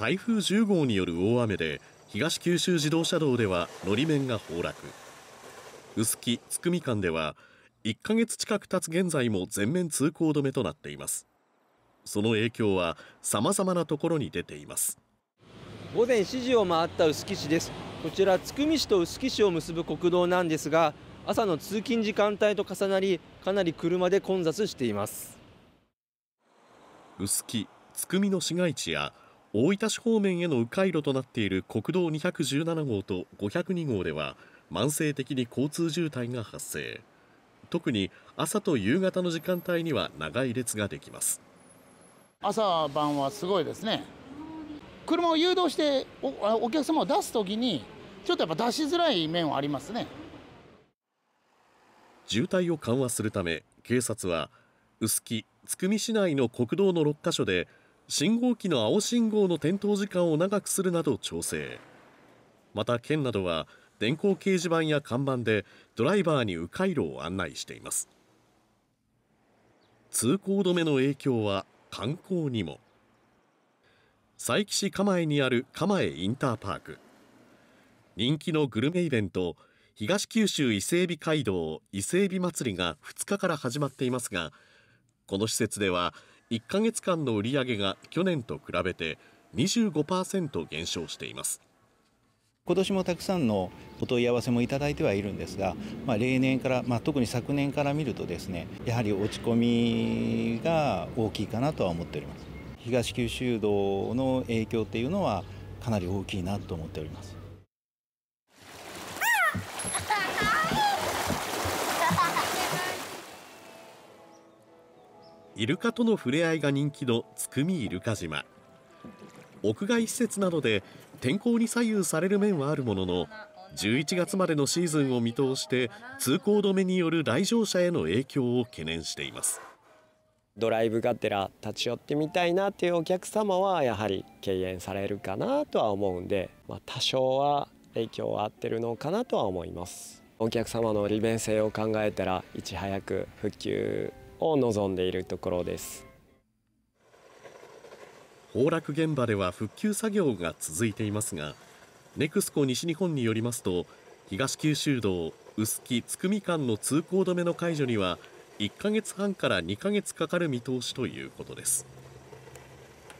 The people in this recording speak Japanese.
台風10号による大雨で東九州自動車道ではのり面が崩落臼杵津久見間では1ヶ月近く経つ現在も全面通行止めとなっていますその影響は様々なところに出ています午前7時を回った臼杵市ですこちら津久見市と臼杵市を結ぶ国道なんですが朝の通勤時間帯と重なりかなり車で混雑しています臼杵津久見の市街地や大分市方面への迂回路となっている国道217号と502号では慢性的に交通渋滞が発生特に朝と夕方の時間帯には長い列ができます朝晩はすごいですね車を誘導しておお客様を出すときにちょっとやっぱ出しづらい面はありますね渋滞を緩和するため警察は臼杵、津久見市内の国道の6カ所で信号機の青信号の点灯時間を長くするなど調整また県などは電光掲示板や看板でドライバーに迂回路を案内しています通行止めの影響は観光にも佐伯市蒲江にある蒲江インターパーク人気のグルメイベント東九州伊勢海老街道伊勢海老祭りが2日から始まっていますがこの施設では1ヶ月間の売り上げが去年と比べて25%減少しています今年もたくさんのお問い合わせもいただいてはいるんですが、まあ、例年から、まあ、特に昨年から見るとですねやはり落ち込みが大きいかなとは思っております東九州道の影響っていうのはかなり大きいなと思っておりますイルカとの触れ合いが人気の津久見イルカ島屋外施設などで天候に左右される面はあるものの11月までのシーズンを見通して通行止めによる来場者への影響を懸念していますドライブがてら立ち寄ってみたいなっていうお客様はやはり敬遠されるかなとは思うんで、まあ、多少は影響は合ってるのかなとは思いますお客様の利便性を考えたらいち早く復旧を望んでいるところです崩落現場では復旧作業が続いていますがネクスコ西日本によりますと東九州道臼杵津久見間の通行止めの解除には1ヶ月半から2ヶ月かかる見通しということです